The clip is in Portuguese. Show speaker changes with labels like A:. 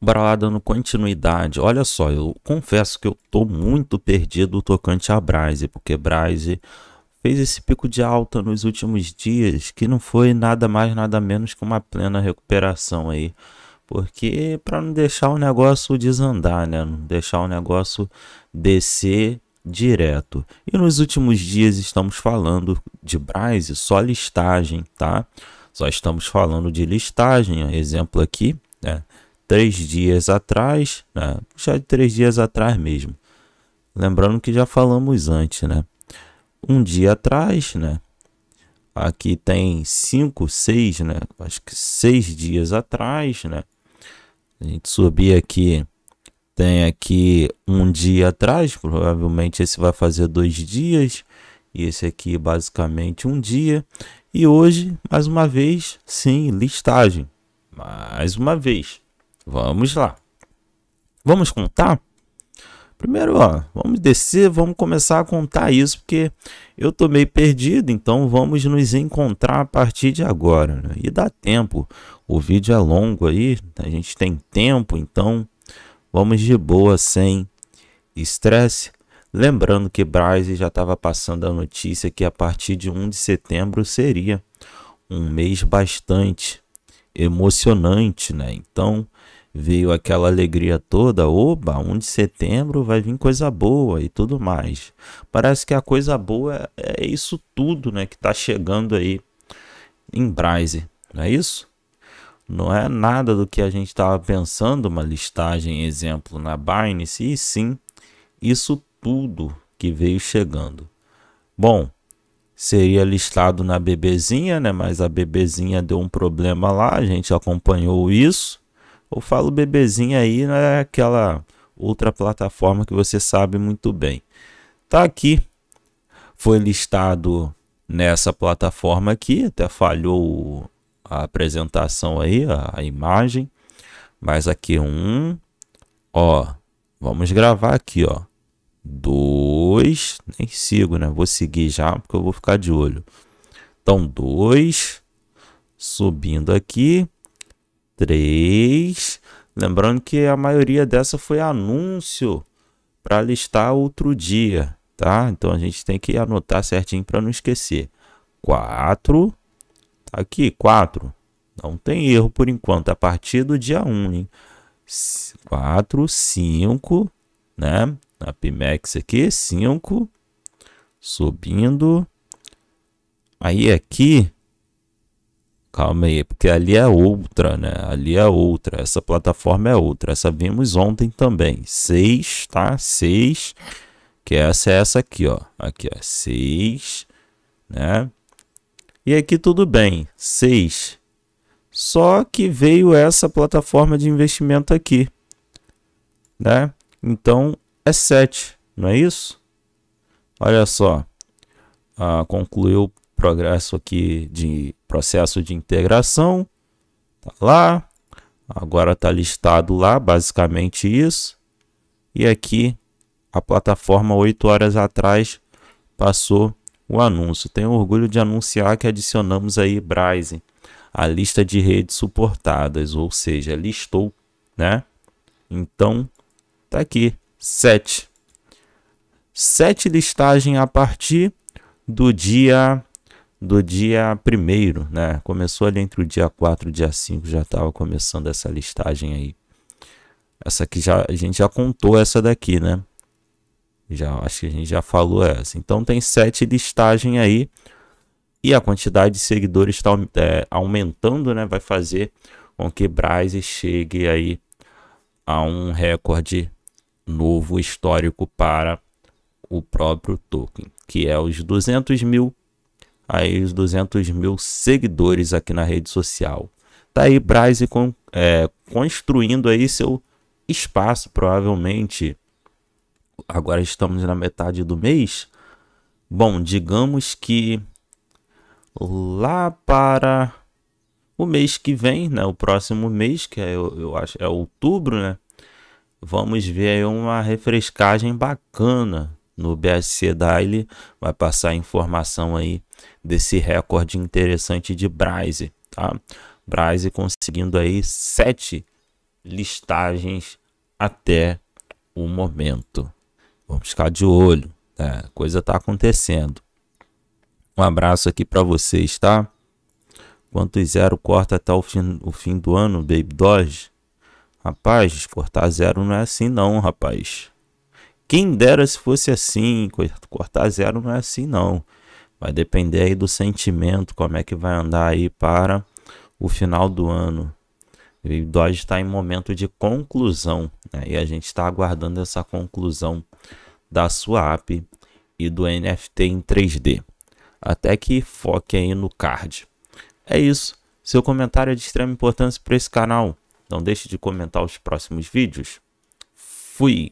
A: Bora lá dando continuidade. Olha só, eu confesso que eu tô muito perdido tocante a Braze, porque Braze fez esse pico de alta nos últimos dias, que não foi nada mais nada menos que uma plena recuperação aí. Porque para não deixar o negócio desandar, né? Não deixar o negócio descer direto. E nos últimos dias estamos falando de Braze só listagem, tá? Só estamos falando de listagem, exemplo aqui, né? três dias atrás, né? já de três dias atrás mesmo. Lembrando que já falamos antes, né? Um dia atrás, né? Aqui tem cinco, seis, né? Acho que seis dias atrás, né? A gente subir aqui, tem aqui um dia atrás, provavelmente esse vai fazer dois dias, e esse aqui basicamente um dia. E hoje, mais uma vez, sim, listagem. Mais uma vez, Vamos lá. Vamos contar? Primeiro, ó, vamos descer, vamos começar a contar isso, porque eu tô meio perdido, então vamos nos encontrar a partir de agora. Né? E dá tempo, o vídeo é longo aí, a gente tem tempo, então vamos de boa, sem estresse. Lembrando que Braz já estava passando a notícia que a partir de 1 de setembro seria um mês bastante emocionante, né? Então, veio aquela alegria toda, oba, 1 de setembro vai vir coisa boa e tudo mais. Parece que a coisa boa é, é isso tudo, né, que tá chegando aí em Braise, não é isso? Não é nada do que a gente estava pensando, uma listagem, exemplo, na Binance, e sim, isso tudo que veio chegando. Bom, seria listado na bebezinha, né? Mas a bebezinha deu um problema lá, a gente acompanhou isso. Eu falo bebezinha aí, não é aquela outra plataforma que você sabe muito bem. Tá aqui, foi listado nessa plataforma aqui, até falhou a apresentação aí, a imagem. Mas aqui um, ó, vamos gravar aqui, ó. Dois, nem sigo, né? Vou seguir já porque eu vou ficar de olho. Então, dois, subindo aqui, 3. Lembrando que a maioria dessa foi anúncio para listar outro dia, tá? Então a gente tem que anotar certinho para não esquecer. 4. Tá aqui, 4. Não tem erro por enquanto, a partir do dia 1, hein? 4, 5, né? Na Pimex aqui, 5. Subindo. Aí aqui, calma aí, porque ali é outra, né? Ali é outra, essa plataforma é outra. Essa vimos ontem também. 6, tá? 6, que essa é essa aqui, ó. Aqui, ó, 6, né? E aqui tudo bem, 6. Só que veio essa plataforma de investimento aqui, né? Então é 7, não é isso? Olha só, ah, concluiu o progresso aqui de processo de integração, tá lá, agora está listado lá, basicamente isso. E aqui a plataforma 8 horas atrás passou o anúncio. Tenho orgulho de anunciar que adicionamos aí Brazen a lista de redes suportadas, ou seja, listou, né? Então, tá aqui, sete sete listagem a partir do dia do dia 1 né? Começou ali entre o dia 4 e o dia 5, já estava começando essa listagem aí. Essa aqui já, a gente já contou essa daqui, né? Já, acho que a gente já falou essa. Então tem sete listagens aí. E a quantidade de seguidores está é, aumentando, né? Vai fazer com que Braz chegue aí a um recorde novo histórico para o próprio token, que é os 200 mil aí os 200 mil seguidores aqui na rede social. Tá aí Braz con, é, construindo aí seu espaço, provavelmente. Agora estamos na metade do mês. Bom, digamos que lá para o mês que vem, né? O próximo mês, que é, eu, eu acho é outubro, né? Vamos ver aí uma refrescagem bacana no BSC Daily. Vai passar informação aí desse recorde interessante de Braise, tá? Braise conseguindo aí sete listagens até o momento. Vamos ficar de olho, né? coisa tá acontecendo. Um abraço aqui para vocês, tá? Quanto zero corta até o fim, o fim do ano, Baby Doge? Rapaz, cortar zero não é assim não, rapaz. Quem dera se fosse assim, cortar zero não é assim não. Vai depender aí do sentimento, como é que vai andar aí para o final do ano. E Dodge está em momento de conclusão, né? e a gente está aguardando essa conclusão da swap e do NFT em 3D. Até que foque aí no card. É isso. Seu comentário é de extrema importância para esse canal. Não deixe de comentar os próximos vídeos. Fui!